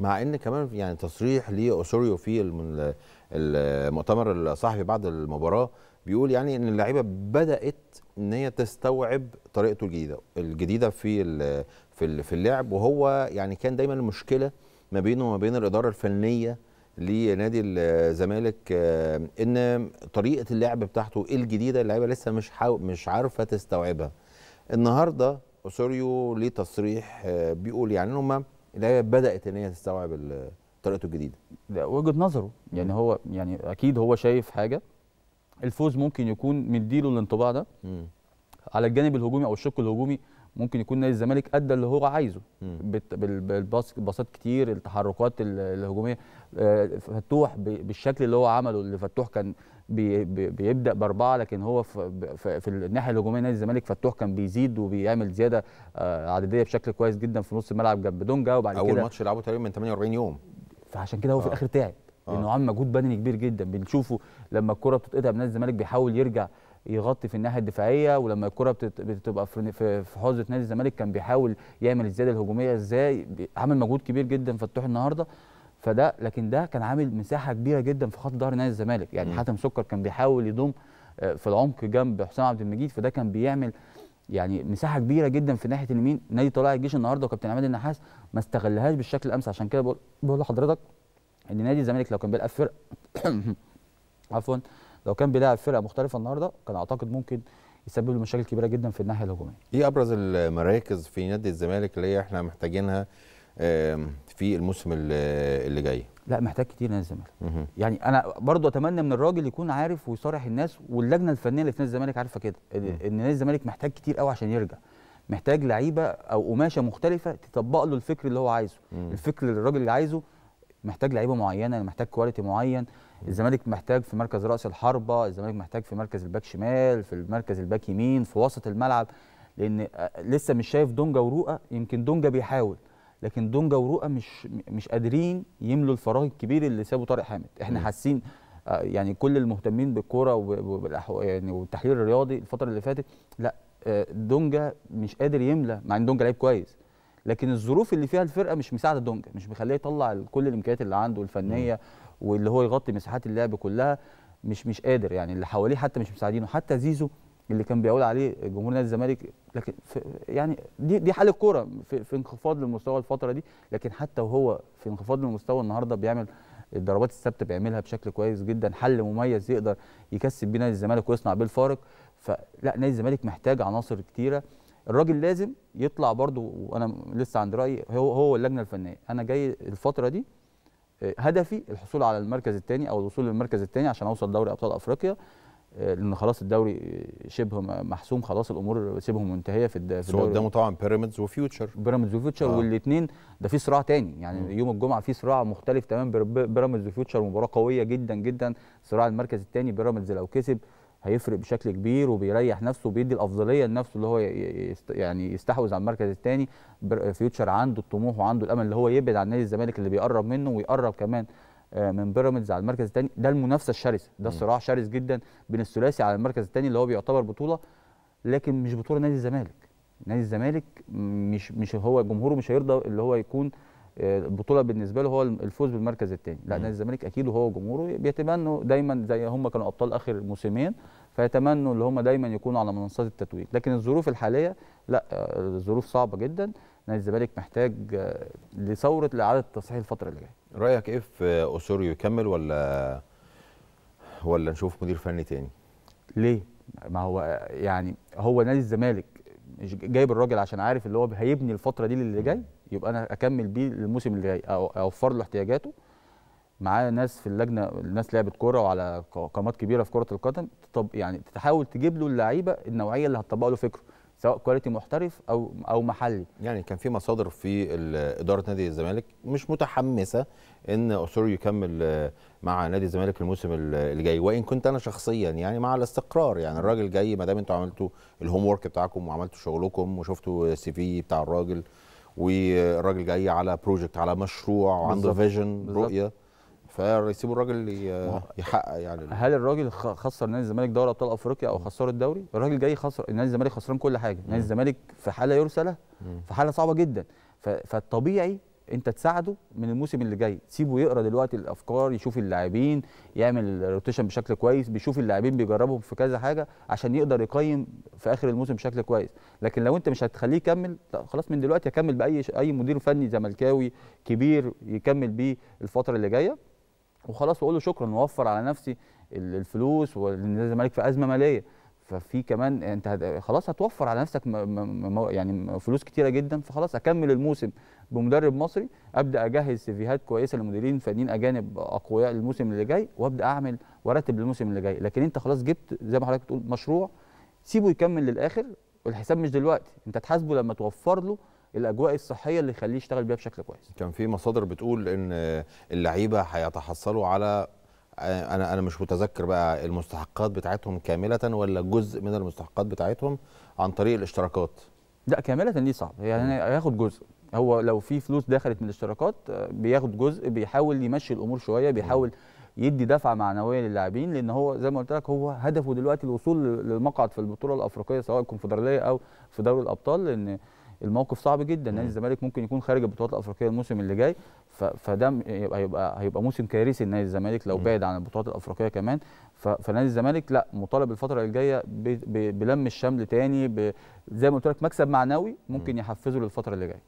مع ان كمان يعني تصريح لاوسوريو في المؤتمر الصحفي بعد المباراه بيقول يعني ان اللعيبه بدات ان هي تستوعب طريقته الجديده الجديده في في في اللعب وهو يعني كان دايما المشكله ما بينه وما بين الاداره الفنيه لنادي الزمالك ان طريقه اللعب بتاعته الجديده اللعيبه لسه مش مش عارفه تستوعبها النهارده اوسوريو ليه تصريح بيقول يعني ان هم اللي هي بدات ان هي تستوعب طريقته الجديده ده وجهه نظره يعني هو يعني اكيد هو شايف حاجه الفوز ممكن يكون مديله الانطباع ده على الجانب الهجومي او الشق الهجومي ممكن يكون نادي الزمالك ادى اللي هو عايزه بالباصات كتير التحركات الهجوميه آه، فتوح بالشكل اللي هو عمله اللي فتوح كان بيبدا باربعه لكن هو في, الناحيه الهجوميه نادي الزمالك فتوح كان بيزيد وبيعمل زياده آه، عدديه بشكل كويس جدا في نص الملعب جنب دونجا وبعد أول كده اول ماتش لعبه تقريبا من 48 يوم فعشان كده هو آه. في الاخر تعب آه. لانه عمل مجهود بدني كبير جدا بنشوفه لما الكره بتتقطع من نادي الزمالك بيحاول يرجع يغطي في الناحيه الدفاعيه ولما الكره بتبقى في حوزه نادي الزمالك كان بيحاول يعمل الزياده الهجوميه ازاي عامل مجهود كبير جدا فتوح النهارده فده لكن ده كان عامل مساحه كبيره جدا في خط ظهر نادي الزمالك يعني حاتم سكر كان بيحاول يضم آه، في العمق جنب حسام عبد المجيد فده كان بيعمل يعني مساحه كبيره جدا في ناحيه اليمين نادي طلائع الجيش النهارده وكابتن عماد النحاس ما استغلهاش بالشكل الامس عشان كده بقول لحضرتك ان نادي الزمالك لو كان بيلعب فرقه عفوا لو كان بيلاعب فرقه مختلفه النهارده كان اعتقد ممكن يسبب له مشاكل كبيره جدا في الناحيه الهجوميه. ايه ابرز المراكز في نادي الزمالك اللي هي احنا محتاجينها في الموسم اللي جاي؟ لا محتاج كتير نادي الزمالك. يعني انا برضو اتمنى من الراجل يكون عارف ويصارح الناس واللجنه الفنيه اللي في نادي الزمالك عارفه كده ان نادي الزمالك محتاج كتير قوي عشان يرجع. محتاج لعيبه او قماشه مختلفه تطبق له الفكر اللي هو عايزه، الفكر اللي الراجل اللي عايزه محتاج لعيبه معينه محتاج كواليتي معين الزمالك محتاج في مركز راس الحربه الزمالك محتاج في مركز الباك شمال في المركز الباك يمين في وسط الملعب لان آه، لسه مش شايف دونجا ورؤى يمكن دونجا بيحاول لكن دونجا ورؤى مش مش قادرين يملوا الفراغ الكبير اللي سابه طارق حامد احنا حاسين آه، يعني كل المهتمين بالكوره يعني والتحليل الرياضي الفتره اللي فاتت لا آه، دونجا مش قادر يملى مع ان دونجا لعيب كويس لكن الظروف اللي فيها الفرقه مش مساعده دونجا مش مخليه يطلع كل الامكانيات اللي عنده الفنيه واللي هو يغطي مساحات اللعب كلها مش مش قادر يعني اللي حواليه حتى مش مساعدينه حتى زيزو اللي كان بيقول عليه جمهور نادي الزمالك لكن يعني دي دي حال الكوره في, في انخفاض للمستوى الفتره دي لكن حتى وهو في انخفاض للمستوى النهارده بيعمل الضربات الثابته بيعملها بشكل كويس جدا حل مميز يقدر يكسب بيه نادي الزمالك ويصنع بيه الفارق فلا نادي الزمالك محتاج عناصر كتيره الراجل لازم يطلع برضو وانا لسه عند رايي هو هو اللجنه الفنيه انا جاي الفتره دي آه، هدفي الحصول على المركز الثاني او الوصول للمركز الثاني عشان اوصل دوري ابطال افريقيا آه، لان خلاص الدوري شبه محسوم خلاص الامور شبه منتهيه في الدوري سواء قدامه طبعا بيراميدز وفيوتشر بيراميدز وفيوتشر آه. والاثنين ده في صراع تاني يعني م. يوم الجمعه في صراع مختلف تمام بيراميدز وفيوتشر مباراه قويه جدا جدا صراع المركز الثاني بيراميدز لو كسب هيفرق بشكل كبير وبيريح نفسه وبيدي الافضليه لنفسه اللي هو يعني يستحوذ على المركز الثاني فيوتشر عنده الطموح وعنده الامل اللي هو يبعد عن نادي الزمالك اللي بيقرب منه ويقرب كمان آه، من بيراميدز على المركز الثاني ده المنافسه الشرسه ده صراع شرس جدا بين الثلاثي على المركز الثاني اللي هو بيعتبر بطوله لكن مش بطوله نادي الزمالك نادي الزمالك مش مش هو جمهوره مش هيرضى اللي هو يكون البطوله آه، بالنسبه له هو الفوز بالمركز الثاني لا نادي الزمالك اكيد وهو جمهوره بيتمنوا دايما زي هم كانوا ابطال اخر موسمين فيتمنوا اللي هم دايما يكونوا على منصات التتويج لكن الظروف الحاليه لا آه، الظروف صعبه جدا نادي الزمالك محتاج آه، لثوره لاعاده التصحيح الفتره اللي جايه رايك ايه في اوسوريو يكمل ولا ولا نشوف مدير فني تاني ليه ما هو آه، يعني هو نادي الزمالك جايب الراجل عشان عارف اللي هو هيبني الفتره دي اللي جاي يبقى انا اكمل بيه الموسم اللي جاي اوفر له احتياجاته معاه ناس في اللجنه الناس لعبت كوره وعلى قامات كبيره في كره القدم طب يعني تحاول تجيب له اللعيبه النوعيه اللي هتطبق له فكره سواء كواليتي محترف او او محلي يعني كان في مصادر في اداره نادي الزمالك مش متحمسه ان اوسوري يكمل آه، مع نادي الزمالك الموسم اللي جاي وان كنت انا شخصيا يعني مع الاستقرار يعني الراجل جاي ما دام انتوا عملتوا الهوم ورك بتاعكم وعملتوا شغلكم وشفتوا السي في بتاع الراجل والراجل جاي على بروجكت على مشروع وعنده فيجن رؤيه فيسيبوا الراجل يحقق يعني هل الراجل خسر نادي الزمالك دوري ابطال افريقيا او خسر الدوري؟ الراجل جاي خسر نادي الزمالك خسران كل حاجه، نادي الزمالك في حاله يرسله في حاله صعبه جدا فالطبيعي انت تساعده من الموسم اللي جاي تسيبه يقرا دلوقتي الافكار يشوف اللاعبين يعمل روتيشن بشكل كويس بيشوف اللاعبين بيجربهم في كذا حاجه عشان يقدر يقيم في اخر الموسم بشكل كويس لكن لو انت مش هتخليه يكمل لا خلاص من دلوقتي يكمل باي اي مدير فني زملكاوي كبير يكمل بيه الفتره اللي جايه وخلاص واقول له شكرا ووفر على نفسي الفلوس ولان الزمالك في ازمه ماليه ففي كمان انت هد... خلاص هتوفر على نفسك م... م... يعني فلوس كتيره جدا فخلاص اكمل الموسم بمدرب مصري ابدا اجهز سيفيهات كويسه لمديرين فنيين اجانب اقوياء للموسم اللي جاي وابدا اعمل وارتب للموسم اللي جاي لكن انت خلاص جبت زي ما حضرتك بتقول مشروع سيبه يكمل للاخر والحساب مش دلوقتي انت تحاسبه لما توفر له الاجواء الصحيه اللي يخليه يشتغل بيها بشكل كويس كان في مصادر بتقول ان اللعيبه هيتحصلوا على انا انا مش متذكر بقى المستحقات بتاعتهم كامله ولا جزء من المستحقات بتاعتهم عن طريق الاشتراكات لا كامله دي صعب يعني هياخد جزء هو لو في فلوس دخلت من الاشتراكات آه، بياخد جزء بيحاول يمشي الامور شويه بيحاول يدي دفعه معنويه للاعبين لان هو زي ما قلت لك هو هدفه دلوقتي الوصول للمقعد في البطوله الافريقيه سواء الكونفدراليه او في دوري الابطال لان الموقف صعب جدا نادي الزمالك ممكن يكون خارج البطولات الافريقيه الموسم اللي جاي فده هيبقى هيبقى هيبقى موسم كارثي لنادي الزمالك لو بعد عن البطولات الافريقيه كمان فنادي الزمالك لا مطالب الفتره الجايه بلم الشمل تاني زي ما قلت لك مكسب معنوي ممكن يحفزه للفتره اللي جايه